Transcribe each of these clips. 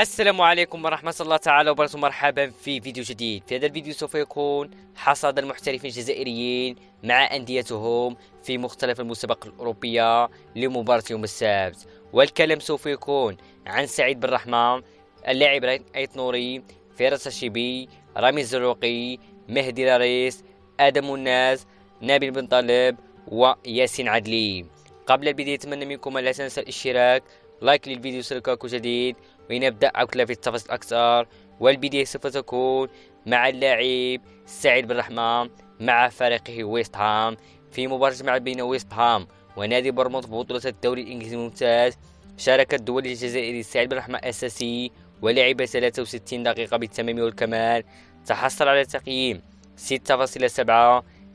السلام عليكم ورحمة الله تعالى وبركاته مرحبا في فيديو جديد في هذا الفيديو سوف يكون حصاد المحترفين الجزائريين مع أنديتهم في مختلف المسابقة الأوروبية لمباراة يوم السبت والكلام سوف يكون عن سعيد بن رحمة اللاعب أيت نوري فيرس الشيبي رامي الزروقي مهدي لاريس آدم الناس نبيل بن طالب وياسين عدلي قبل البداية أتمنى منكم ألا تنسى الاشتراك لايك للفيديو سلكاكو جديد ونبدأ عقلة في التفاصيل أكثر والبداية سوف تكون مع اللاعب سعيد بن رحمة مع فريقه ويست هام في مباراة مع بين ويست هام ونادي برموت ببطولة الدوري الإنجليزي الممتاز شارك الدولي الجزائري سعيد بن رحمة أساسي ولعب 63 دقيقة بالتمام والكمال تحصل على تقييم 6.7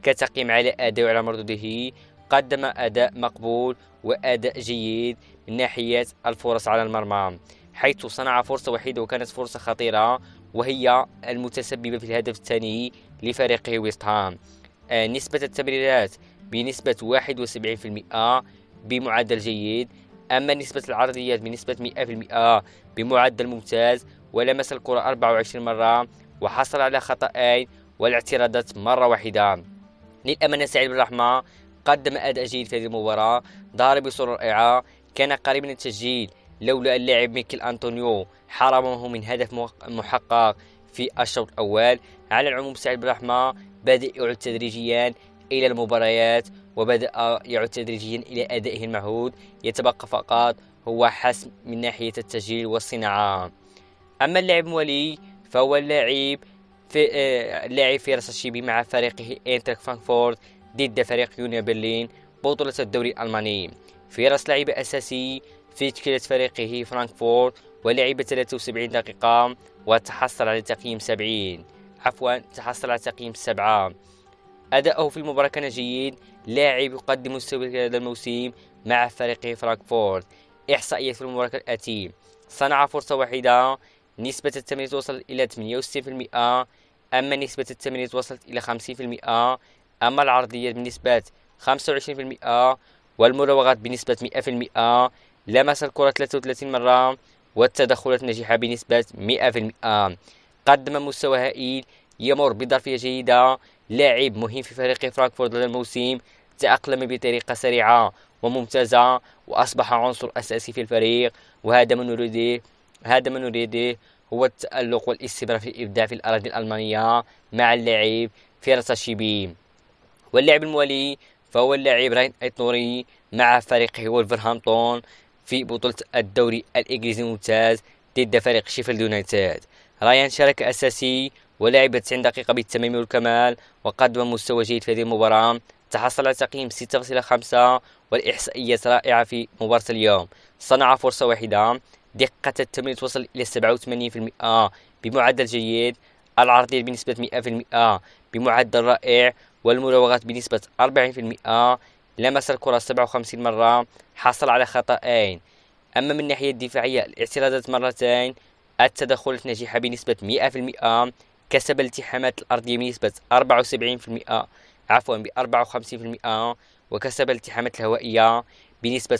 كتقييم على أداء وعلى مردوده قدم أداء مقبول وأداء جيد من ناحية الفرص على المرمى حيث صنع فرصة وحيدة وكانت فرصة خطيرة وهي المتسببة في الهدف الثاني لفريق ويست هام آه، نسبة التمريرات بنسبة 71% بمعدل جيد أما نسبة العرضيات بنسبة 100% بمعدل ممتاز ولمس الكرة 24 مرة وحصل على خطأين والاعتراضات مرة واحدة للأمانة سعيد بالرحمة قدم أداء جيد في هذه المباراة ظهر بصورة رائعة كان قريبا من التسجيل لولا اللاعب ميكل أنطونيو حرمه من هدف محقق في الشوط الأول على العموم سعيد الرحمة بدأ يعود تدريجيا إلى المباريات وبدأ يعود تدريجيا إلى أدائه المعهود يتبقى فقط هو حسم من ناحية التسجيل والصناعة أما اللاعب مولي فهو اللاعب في آه، اللاعب رأس الشيبي مع فريقه انتر فرانكفورت ضد فريق يونيو برلين بطولة الدوري الألماني رأس لاعب أساسي في تشكيلة فريقه فرانكفورت ولعب 73 دقيقة وتحصل على تقييم 70 عفوا تحصل على تقييم 7 أداؤه في المباراة كان جيد لاعب يقدم مستوى هذا الموسم مع فريقه فرانكفورت إحصائية في المباراة الآتي صنع فرصة واحدة نسبة التمريض وصلت إلى 68% أما نسبة التمريض وصلت إلى 50% أما العرضية بنسبة 25% والمراوغات بنسبة 100% لمس الكرة 33 مرة والتدخلات ناجحة بنسبة 100% قدم مستوى هائل يمر بظرفية جيدة لاعب مهم في فريق فرانكفورت هذا الموسم تأقلم بطريقة سريعة وممتازة وأصبح عنصر أساسي في الفريق وهذا ما نريده هذا ما نريده هو التألق والاستمرار في الإبداع في الأراضي الألمانية مع اللاعب فيرتا شيبي واللاعب الموالي فهو اللاعب راين ايتنوري مع فريقه ولفرهامبتون في بطولة الدوري الإنجليزي الممتاز ضد فريق شيفيلد يونايتد رايان شارك أساسي ولعب 90 دقيقة بالتمام والكمال وقدم مستوى جيد في هذه المباراة تحصل على تقييم 6.5 والإحصائيات رائعة في مباراة اليوم صنع فرصة واحدة دقة التمرير توصل إلى 87% بمعدل جيد العرضية بنسبة 100% بمعدل رائع والمراوغات بنسبة 40% لمس الكرة 57 مرة حصل على خطأين أما من الناحية الدفاعية الاعتراضات مرتين التدخلات ناجحة بنسبة 100% كسب الالتحامات الأرضية بنسبة 74% عفوا ب 54% وكسب الالتحامات الهوائية بنسبة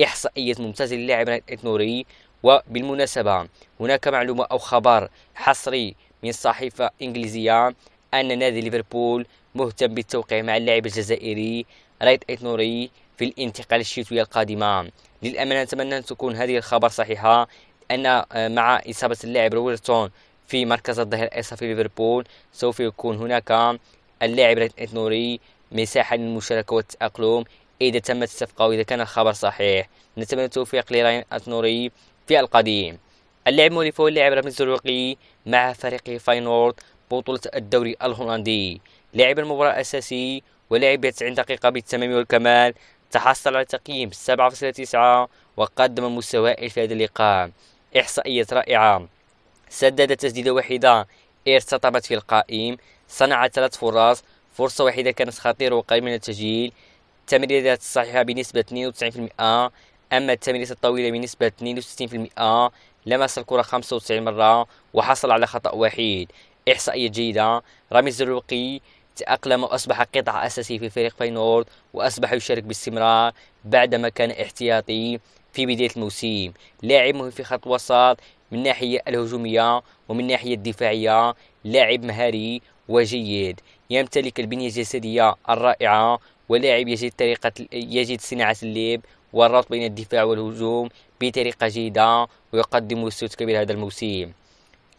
50% إحصائية ممتازة للاعب الإثنوري وبالمناسبة هناك معلومة أو خبر حصري من صحيفة إنجليزية أن نادي ليفربول مهتم بالتوقيع مع اللاعب الجزائري رايت إيت نوري في الانتقال الشتوية القادمة للأمانة نتمنى أن تكون هذه الخبر صحيحة أن آه، مع إصابة اللاعب روبرتون في مركز الظهير الايسر في ليفربول سوف يكون هناك اللاعب رايت نوري مساحة للمشاركة والتأقلم إذا تمت الصفقة وإذا كان الخبر صحيح نتمنى التوفيق لراين أتنوري في القديم اللاعب موليف هو اللاعب رمز الرقي مع فريق فاينورد بطولة الدوري الهولندي لعب المباراة أساسي ولعب 90 دقيقة بالتمام والكمال تحصل على تقييم 7.9 وقدم مستوى في هذا اللقاء إحصائيات رائعة سدد تسديدة واحدة ارتطمت في القائم صنع ثلاث فرص فرصة واحدة كانت خطيرة وقريبة من التسجيل التمريرات الصحيحة بنسبة 92% أما التمريرات الطويلة بنسبة 62% لمس الكرة 95 مرة وحصل على خطأ وحيد إحصائية جيدة رامز الزروقي تأقلم وأصبح قطعة أساسية في فريق فاينورد وأصبح يشارك باستمرار بعدما كان احتياطي في بداية الموسم لاعب مهم في خط الوسط من ناحية الهجومية ومن ناحية الدفاعية لاعب مهاري وجيد يمتلك البنية الجسدية الرائعة ولاعب يجد طريقة يجد صناعة اللعب والربط بين الدفاع والهجوم بطريقة جيدة ويقدم مستوى كبير هذا الموسم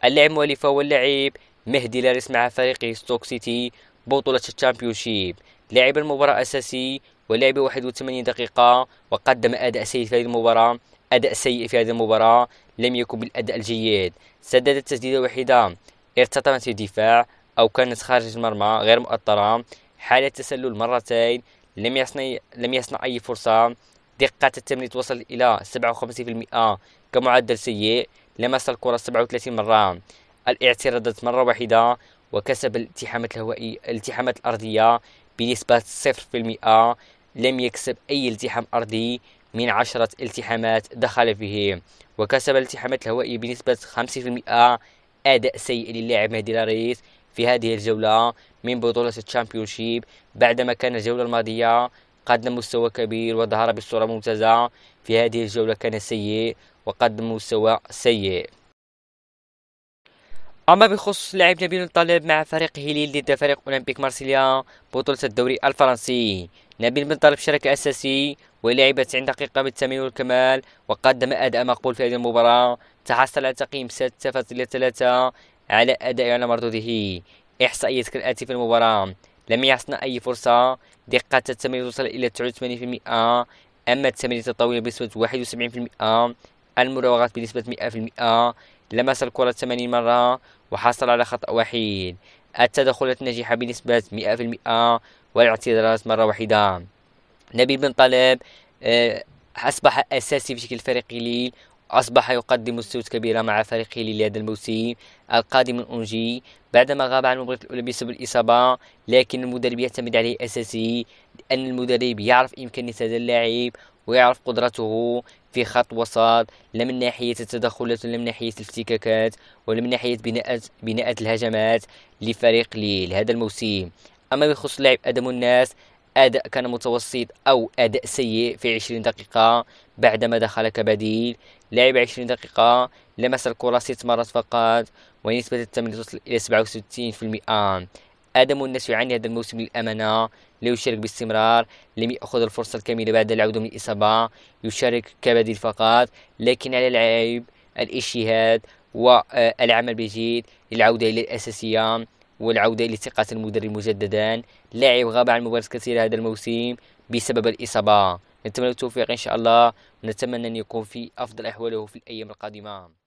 اللاعب مؤلفة هو اللاعب مهدي لاريس مع فريقه ستوك سيتي بطولة الشامبيونشيب لعب المباراة أساسي ولعب 81 دقيقة وقدم أداء سيء في هذه المباراة أداء سيء في هذه المباراة لم يكن بالأداء الجيد سدد تسديدة واحدة ارتطمت في الدفاع أو كانت خارج المرمى غير مؤطرة حالة تسلل مرتين لم يصنع لم يصنع أي فرصة دقة التمرير وصل إلى 57% كمعدل سيء لمس الكرة 37 مرة الاعتراضات مرة واحدة وكسب الالتحامات الهوائية الالتحامات الأرضية بنسبة 0% لم يكسب أي التحام أرضي من عشرة التحامات دخل فيه وكسب الالتحامات الهوائية بنسبة 5% أداء سيء للاعب مهدي لاريس في هذه الجولة من بطولة الشامبيونشيب بعدما كان الجولة الماضية قدم مستوى كبير وظهر بصورة ممتازة في هذه الجولة كان سيء وقدم مستوى سيء أما بخصوص لاعب نبيل الطالب مع فريق هيليل ضد فريق أولمبيك مارسيليا بطولة الدوري الفرنسي نبيل بن طالب شارك أساسي ولعب 90 دقيقة بالتمرين والكمال وقدم أداء مقبول في هذه المباراة تحصل على تقييم 6.3 على اداء على مردوده إحصائيات كالآتي في المباراة لم يصنع أي فرصة دقة التمرير توصل إلى 89% أما التمريرات الطويلة بنسبة 71% المراوغات بنسبة 100% لمس الكرة 80 مرة وحصل على خطأ وحيد التدخلات الناجحة بنسبة 100% والاعتذارات مرة واحدة نبيل بن طلب آه، أصبح أساسي في شكل فريق ليل أصبح يقدم مستويات كبيرة مع فريق ليل لهذا الموسم القادم من أونجي بعدما غاب عن مباراة الأولى بسبب الإصابة لكن المدرب يعتمد عليه أساسي لأن المدرب يعرف إمكانية هذا اللاعب ويعرف قدرته في خط وسط لا من ناحية التدخلات ولا من ناحية الافتكاكات ولا من ناحية بناء بناءة الهجمات لفريق ليل هذا الموسم أما بخصوص لاعب أدم الناس أداء كان متوسط أو أداء سيء في 20 دقيقة بعدما دخل كبديل لعب 20 دقيقة لمس الكرة ست مرات فقط ونسبة التمرير تصل إلى 67% آدم يعاني هذا الموسم للأمانة لا يشارك باستمرار لم يأخذ الفرصة الكاملة بعد العودة من الإصابة يشارك كبديل فقط لكن على العيب الاجتهاد والعمل بجد للعودة إلى الأساسية والعودة إلى ثقة المدرب مجددا لاعب غاب عن مباريات كثيرة هذا الموسم بسبب الإصابة نتمنى التوفيق إن شاء الله ونتمنى أن يكون في أفضل أحواله في الأيام القادمة